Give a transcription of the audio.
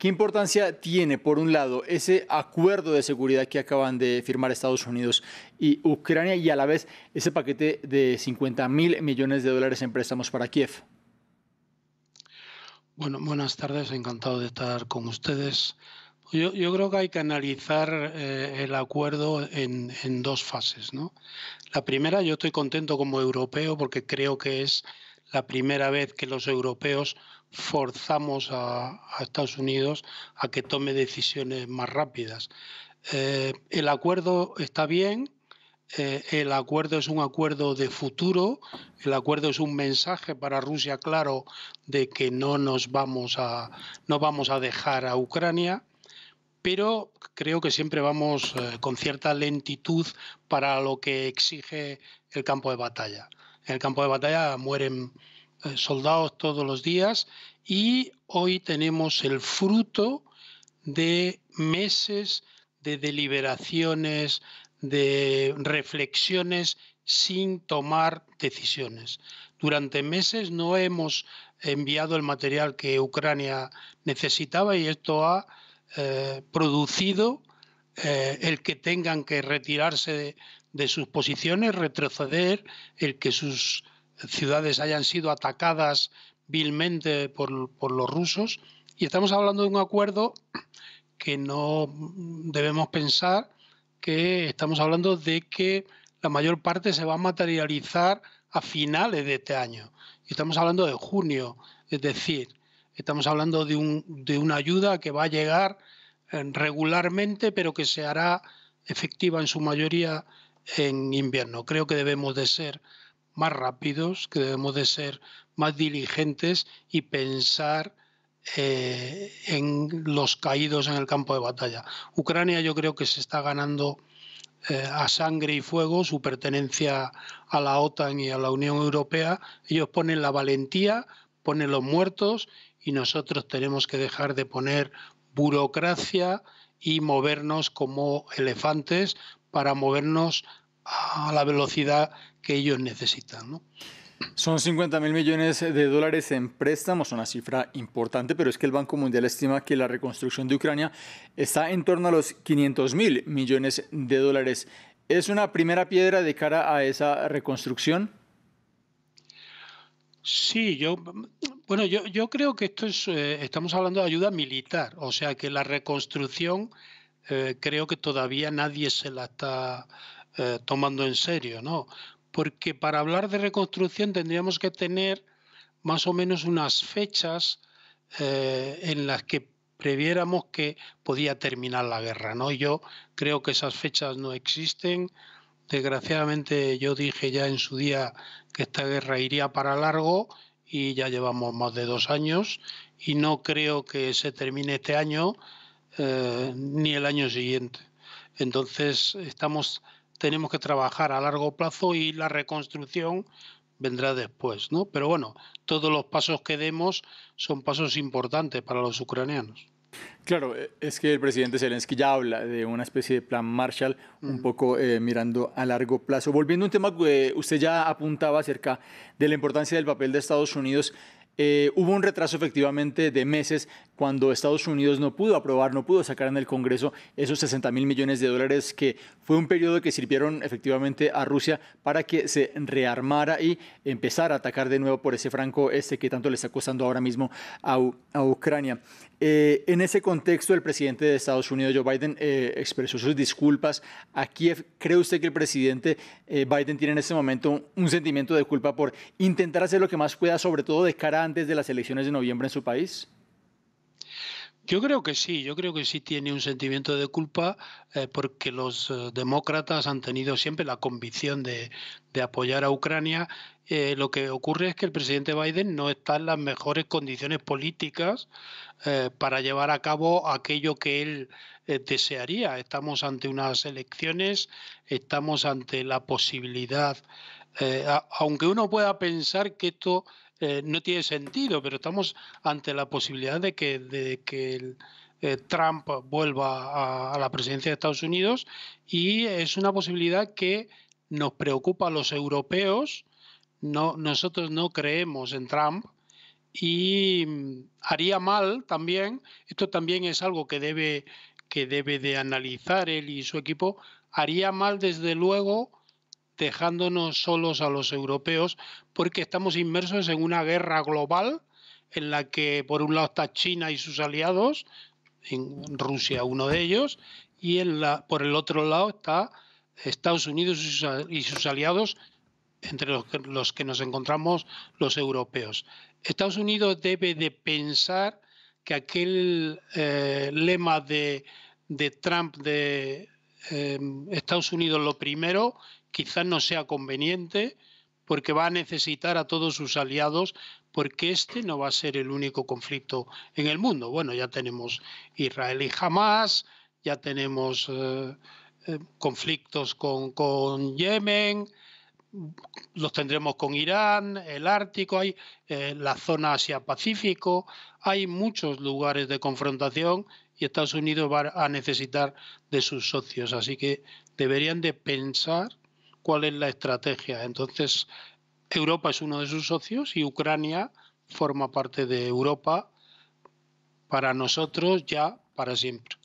¿Qué importancia tiene, por un lado, ese acuerdo de seguridad que acaban de firmar Estados Unidos y Ucrania y a la vez ese paquete de 50 mil millones de dólares en préstamos para Kiev? Bueno, buenas tardes, encantado de estar con ustedes. Yo, creo que hay que analizar eh, el acuerdo en, en dos fases. ¿no? La primera, yo estoy contento como europeo porque creo que es la primera vez que los europeos forzamos a, Estados Unidos a que tome decisiones más rápidas. Eh, el acuerdo está bien, eh, el acuerdo es un acuerdo de futuro, el acuerdo es un mensaje para Rusia claro de que no nos vamos a, no vamos a dejar a Ucrania, pero creo que siempre vamos eh, con cierta lentitud para lo que exige el campo de batalla. En el campo de batalla mueren eh, soldados todos los días y hoy tenemos el fruto de meses de deliberaciones, de reflexiones sin tomar decisiones. Durante meses no hemos enviado el material que Ucrania necesitaba y esto ha eh, producido eh, el que tengan que retirarse de, de sus posiciones, retroceder, el que sus ciudades hayan sido atacadas vilmente por, los rusos. Y estamos hablando de un acuerdo que no debemos pensar que estamos hablando de que la mayor parte se va a materializar a finales de este año. Estamos hablando de junio, es decir, estamos hablando de, un, de una ayuda que va a llegar eh, regularmente, pero que se hará efectiva en su mayoría en invierno. Creo que debemos de ser más rápidos, que debemos de ser más diligentes y pensar eh, en los caídos en el campo de batalla. Ucrania yo creo que se está ganando eh, a sangre y fuego su pertenencia a la OTAN y a la Unión Europea. Ellos ponen la valentía, ponen los muertos y nosotros tenemos que dejar de poner burocracia y movernos como elefantes para movernos a la velocidad que ellos necesitan. ¿no? Son 50.000 millones de dólares en préstamos, una cifra importante, pero es que el Banco Mundial estima que la reconstrucción de Ucrania está en torno a los 500.000 mil millones de dólares. ¿Es una primera piedra de cara a esa reconstrucción? Sí, yo, bueno, yo, creo que esto es, eh, estamos hablando de ayuda militar, o sea que la reconstrucción eh, creo que todavía nadie se la está eh, tomando en serio, ¿no? Porque para hablar de reconstrucción tendríamos que tener más o menos unas fechas eh, en las que previéramos que podía terminar la guerra, ¿no? Yo creo que esas fechas no existen. Desgraciadamente yo dije ya en su día que esta guerra iría para largo y ya llevamos más de dos años y no creo que se termine este año eh, ni el año siguiente. Entonces estamos tenemos que trabajar a largo plazo y la reconstrucción vendrá después, ¿no? Pero bueno, todos los pasos que demos son pasos importantes para los ucranianos. Claro, e, es que el presidente Zelensky ya habla de una especie de plan Marshall, un poco eh, mirando a largo plazo. Volviendo a un tema que eh, usted ya apuntaba acerca de la importancia del papel de Estados Unidos eh, hubo un retraso efectivamente de meses cuando Estados Unidos no pudo aprobar, no pudo sacar en el Congreso esos 60 mil millones de dólares que fue un periodo que sirvieron efectivamente a Rusia para que se rearmara y empezara a atacar de nuevo por ese franco este que tanto le está costando ahora mismo a, Ucrania. Eh, en ese contexto, el presidente de Estados Unidos, Joe Biden, eh, expresó sus disculpas a Kiev. ¿Cree usted que el presidente Biden tiene en este momento un, sentimiento de culpa por intentar hacer lo que más pueda, sobre todo de cara antes de las elecciones de noviembre en su país? Yo creo que sí, yo creo que sí tiene un sentimiento de culpa eh, porque los eh, demócratas han tenido siempre la convicción de, apoyar a Ucrania. Eh, lo que ocurre es que el presidente Biden no está en las mejores condiciones políticas para llevar a cabo aquello que él desearía. Estamos ante unas elecciones, estamos ante la posibilidad, aunque uno pueda pensar que esto eh, no tiene sentido, pero estamos ante la posibilidad de que, que eh, Trump vuelva a, la presidencia de Estados Unidos y es una posibilidad que nos preocupa a los europeos. No, nosotros no creemos en Trump y mm, haría mal también, esto también es algo que debe, que debe de analizar él y su equipo, haría mal desde luego dejándonos solos a los europeos porque estamos inmersos en una guerra global en la que por un lado está China y sus aliados, en Rusia uno de ellos, y en la, por el otro lado está Estados Unidos y sus aliados, entre los que, nos encontramos los europeos. Estados Unidos debe de pensar que aquel eh, lema de Trump de Em, Estados Unidos lo primero quizás no sea conveniente porque va a necesitar a todos sus aliados porque este no va a ser el único conflicto en el mundo. Bueno, ya tenemos Israel y Hamas, ya tenemos eh, eh, conflictos con, Yemen, los tendremos con Irán, el Ártico, eh, la zona Asia-Pacífico, hay muchos lugares de confrontación y Estados Unidos va a necesitar de sus socios. Así que deberían de pensar cuál es la estrategia. Entonces, Europa es uno de sus socios y Ucrania forma parte de Europa para nosotros ya para siempre.